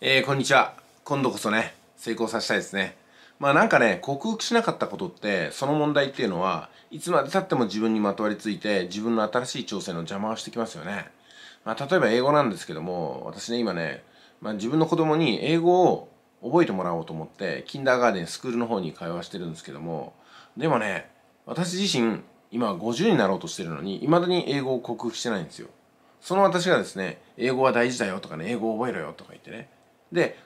えー、こんにちは。今度こそね、成功させたいですね。まあなんかね、克服しなかったことって、その問題っていうのは、いつまでたっても自分にまとわりついて、自分の新しい挑戦の邪魔をしてきますよね。まあ例えば英語なんですけども、私ね、今ね、まあ自分の子供に英語を覚えてもらおうと思って、キンダーガーデン、スクールの方に会話してるんですけども、でもね、私自身、今50になろうとしてるのに、未だに英語を克服してないんですよ。その私がですね、英語は大事だよとかね、英語を覚えろよとか言ってね、で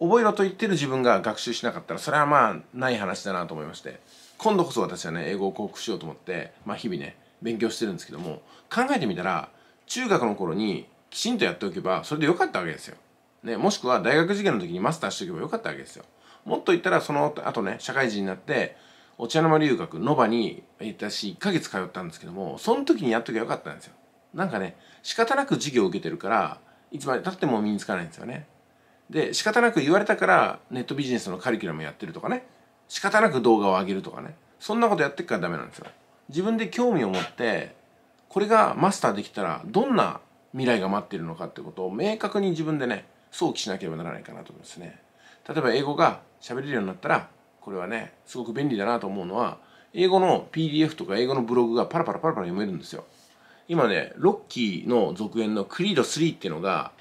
覚えろと言ってる自分が学習しなかったらそれはまあない話だなと思いまして今度こそ私はね英語を克服しようと思ってまあ日々ね勉強してるんですけども考えてみたら中学の頃にきちんとやっておけばそれでよかったわけですよ。ね、もしくは大学受験の時にマスターしておけばよかったわけですよ。もっと言ったらその後ね社会人になってお茶の間留学ノバに私1ヶ月通ったんですけどもその時にやっときゃよかったんですよ。なんかね仕方なく授業を受けてるからいつまでたっても身につかないんですよね。で仕方なく言われたからネットビジネスのカリキュラムやってるとかね仕方なく動画を上げるとかねそんなことやってっからダメなんですよ自分で興味を持ってこれがマスターできたらどんな未来が待ってるのかってことを明確に自分でね想起しなければならないかなと思いますね例えば英語が喋れるようになったらこれはねすごく便利だなと思うのは英語の PDF とか英語のブログがパラパラパラパラ読めるんですよ今ねロッキーの続編のクリード3っていうのが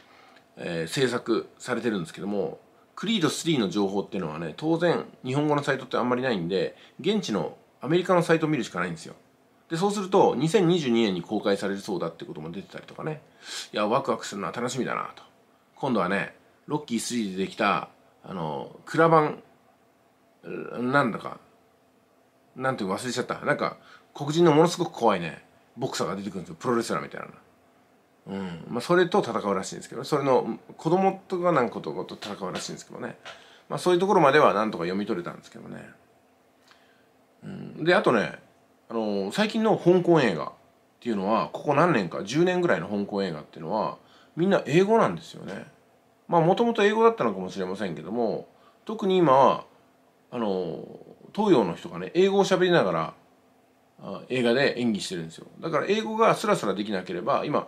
えー、制作されてるんですけどもクリード3の情報っていうのはね当然日本語のサイトってあんまりないんで現地のアメリカのサイトを見るしかないんですよでそうすると2022年に公開されるそうだってことも出てたりとかねいやワクワクするのは楽しみだなと今度はねロッキー3でできたあのクラバンなんだかなんて忘れちゃったなんか黒人のものすごく怖いねボクサーが出てくるんですよプロレスラーみたいなうんまあ、それと戦うらしいんですけど、ね、それの子供とかなんことと戦うらしいんですけどね、まあ、そういうところまではなんとか読み取れたんですけどね、うん、であとね、あのー、最近の香港映画っていうのはここ何年か10年ぐらいの香港映画っていうのはみんな英語なんですよねまあもともと英語だったのかもしれませんけども特に今はあのー、東洋の人がね英語を喋りながら映画で演技してるんですよだから英語がスラスラできなければ今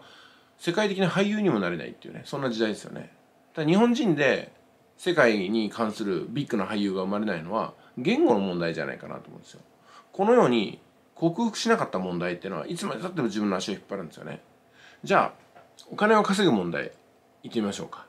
世界的な俳優にもなれないっていうねそんな時代ですよねだ日本人で世界に関するビッグな俳優が生まれないのは言語の問題じゃないかなと思うんですよこのように克服しなかった問題っていうのはいつまでたっても自分の足を引っ張るんですよねじゃあお金を稼ぐ問題行ってみましょうか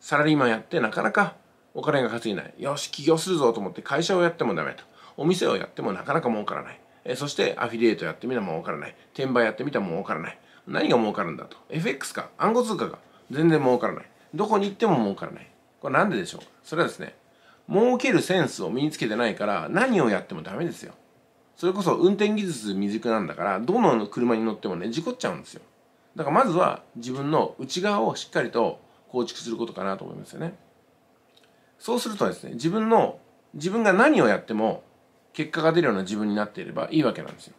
サラリーマンやってなかなかお金が稼げないよし起業するぞと思って会社をやってもダメとお店をやってもなかなか儲からないえそしてアフィリエイトやってみたも儲からない転売やってみたも儲からない何が儲かるんだと FX か暗号通貨が全然儲からないどこに行っても儲からないこれなんででしょうかそれはですね儲けるセンスを身につけてないから何をやってもダメですよそれこそ運転技術未熟なんだからどの車に乗ってもね事故っちゃうんですよだからまずは自分の内側をしっかりと構築することかなと思いますよねそうするとですね自分の自分が何をやっても結果が出るような自分になっていればいいわけなんですよ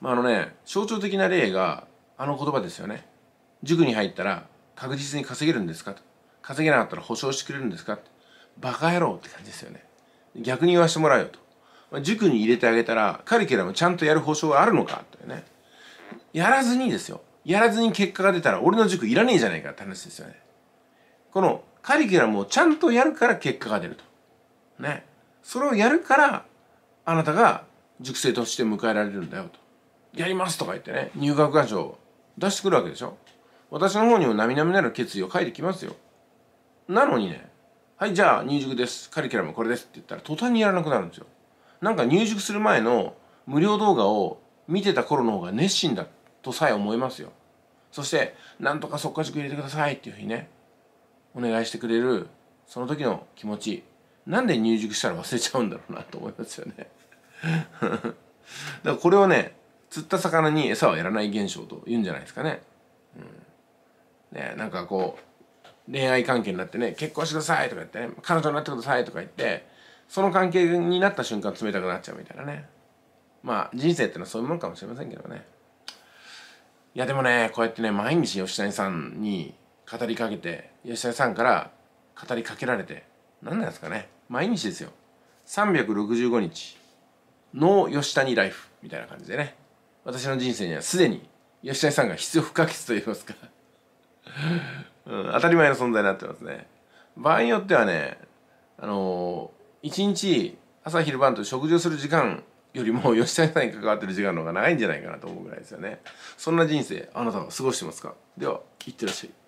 まあ、あのね象徴的な例があの言葉ですよね塾に入ったら確実に稼げるんですかと稼げなかったら保証してくれるんですかバカ野郎って感じですよね逆に言わしてもらうよと、まあ、塾に入れてあげたらカリキュラムちゃんとやる保証があるのかとねやらずにですよやらずに結果が出たら俺の塾いらねえじゃないかって話ですよねこのカリキュラムをちゃんとやるから結果が出るとねそれをやるからあなたが塾生として迎えられるんだよとやりますとか言ってね入学願書を出してくるわけでしょ私の方にも並々なる決意を書いてきますよなのにねはいじゃあ入塾ですカリキュラムこれですって言ったら途端にやらなくなるんですよなんか入塾する前の無料動画を見てた頃の方が熱心だとさえ思いますよそしてなんとか速化塾入れてくださいっていうふうにねお願いしてくれるその時の気持ちなんで入塾したら忘れちゃうんだろうなと思いますよね だからこれをね釣った魚に餌をやらない現象と言うんじゃないですかね。うん、ねなんかこう恋愛関係になってね結婚してくださいとか言ってね彼女になってくださいとか言ってその関係になった瞬間冷たくなっちゃうみたいなねまあ人生ってのはそういうもんかもしれませんけどねいやでもねこうやってね毎日吉谷さんに語りかけて吉谷さんから語りかけられて何なんですかね毎日ですよ365日ノー吉谷ライフみたいな感じでね私の人生にはすでに吉谷さんが必要不可欠と言いますか うん、当たり前の存在になってますね場合によってはねあのー、一日朝昼晩と食事をする時間よりも吉谷さんに関わってる時間の方が長いんじゃないかなと思うぐらいですよねそんな人生あなたは過ごしてますかではいってらっしゃい